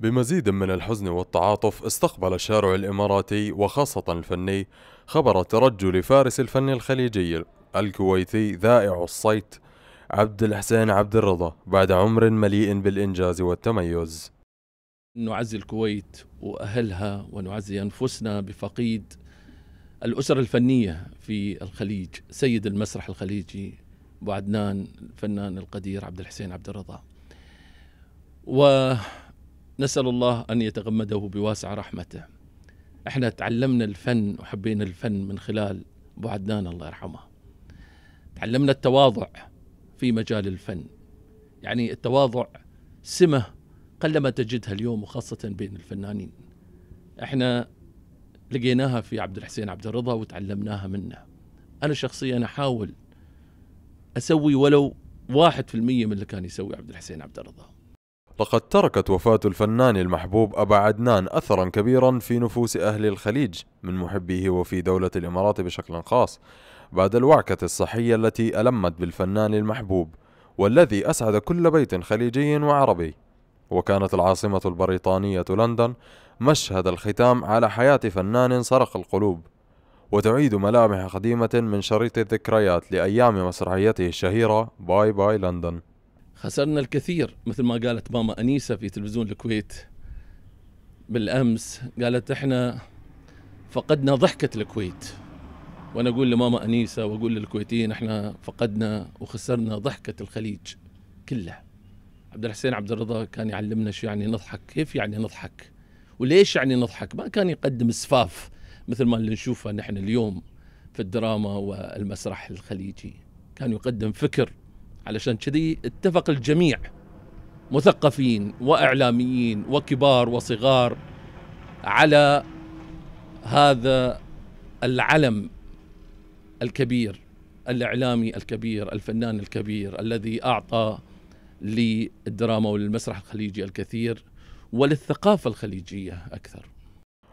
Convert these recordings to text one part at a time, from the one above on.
بمزيد من الحزن والتعاطف استقبل الشارع الإماراتي وخاصة الفني خبر ترجل فارس الفن الخليجي الكويتي ذائع الصيت عبد الحسين عبد الرضا بعد عمر مليء بالإنجاز والتميز نعزي الكويت وأهلها ونعزي أنفسنا بفقيد الأسر الفنية في الخليج سيد المسرح الخليجي أبو عدنان الفنان القدير عبد الحسين عبد الرضا و نسأل الله أن يتغمده بواسع رحمته احنا تعلمنا الفن وحبينا الفن من خلال أبو عدنان الله يرحمه تعلمنا التواضع في مجال الفن يعني التواضع سمة قلما تجدها اليوم وخاصة بين الفنانين احنا لقيناها في عبد الحسين عبد الرضا وتعلمناها منه أنا شخصيا أحاول أسوي ولو واحد في المية من اللي كان يسوي عبد الحسين عبد الرضا لقد تركت وفاة الفنان المحبوب أبا عدنان أثرا كبيرا في نفوس أهل الخليج من محبيه وفي دولة الإمارات بشكل خاص بعد الوعكة الصحية التي ألمت بالفنان المحبوب والذي أسعد كل بيت خليجي وعربي وكانت العاصمة البريطانية لندن مشهد الختام على حياة فنان سرق القلوب وتعيد ملامح قديمة من شريط الذكريات لأيام مسرحيته الشهيرة باي باي لندن خسرنا الكثير مثل ما قالت ماما أنيسة في تلفزيون الكويت بالأمس قالت إحنا فقدنا ضحكة الكويت وأنا أقول لماما أنيسة وأقول للكويتيين إحنا فقدنا وخسرنا ضحكة الخليج كلها عبد الحسين عبد الرضا كان يعلمنا شو يعني نضحك كيف يعني نضحك وليش يعني نضحك ما كان يقدم سفاف مثل ما اللي نشوفه نحن اليوم في الدراما والمسرح الخليجي كان يقدم فكر علشان كذي اتفق الجميع مثقفين واعلاميين وكبار وصغار على هذا العلم الكبير الاعلامي الكبير الفنان الكبير الذي اعطى للدراما وللمسرح الخليجي الكثير وللثقافه الخليجيه اكثر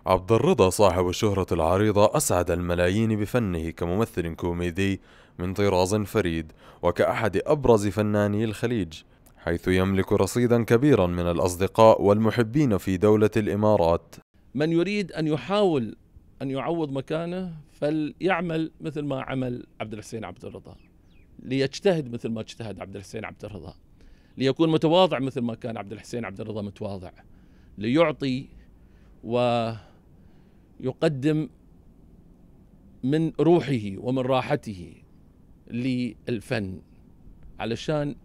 عبد الرضا صاحب الشهرة العريضة أسعد الملايين بفنه كممثل كوميدي من طراز فريد وكأحد أبرز فناني الخليج حيث يملك رصيدا كبيرا من الأصدقاء والمحبين في دولة الإمارات من يريد أن يحاول أن يعوض مكانه فليعمل مثل ما عمل عبد الحسين عبد الرضا ليجتهد مثل ما اجتهد عبد الحسين عبد الرضا ليكون متواضع مثل ما كان عبد الحسين عبد الرضا متواضع ليعطي و يقدم من روحه ومن راحته للفن علشان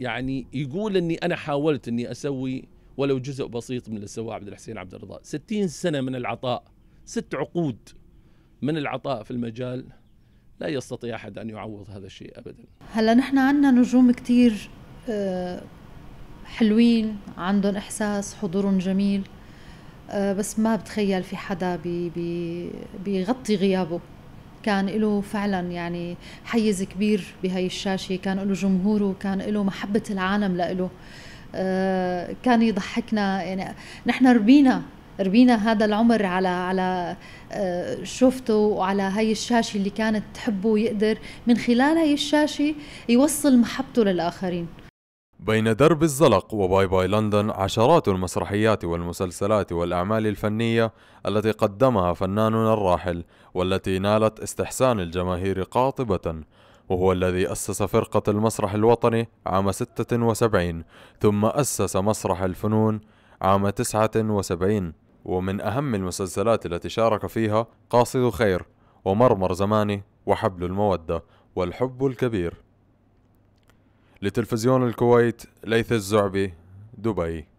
يعني يقول اني انا حاولت اني اسوي ولو جزء بسيط من اللي سواه عبد الحسين عبد الرضا 60 سنه من العطاء ست عقود من العطاء في المجال لا يستطيع احد ان يعوض هذا الشيء ابدا هلا نحن عندنا نجوم كثير آه، حلوين عندهم احساس حضورهم جميل آه، بس ما بتخيل في حدا بي بي بيغطي غيابه كان له فعلا يعني حيز كبير بهاي الشاشة كان له جمهوره كان له محبة العالم لإله آه، كان يضحكنا يعني نحن ربينا ربينا هذا العمر على على آه، شفته وعلى هاي الشاشة اللي كانت تحبه ويقدر من خلال هاي الشاشة يوصل محبته للآخرين بين درب الزلق وباي باي لندن عشرات المسرحيات والمسلسلات والأعمال الفنية التي قدمها فناننا الراحل والتي نالت استحسان الجماهير قاطبة وهو الذي أسس فرقة المسرح الوطني عام 76 ثم أسس مسرح الفنون عام 79 ومن أهم المسلسلات التي شارك فيها قاصد خير ومرمر زماني وحبل المودة والحب الكبير لتلفزيون الكويت ليث الزعبي دبي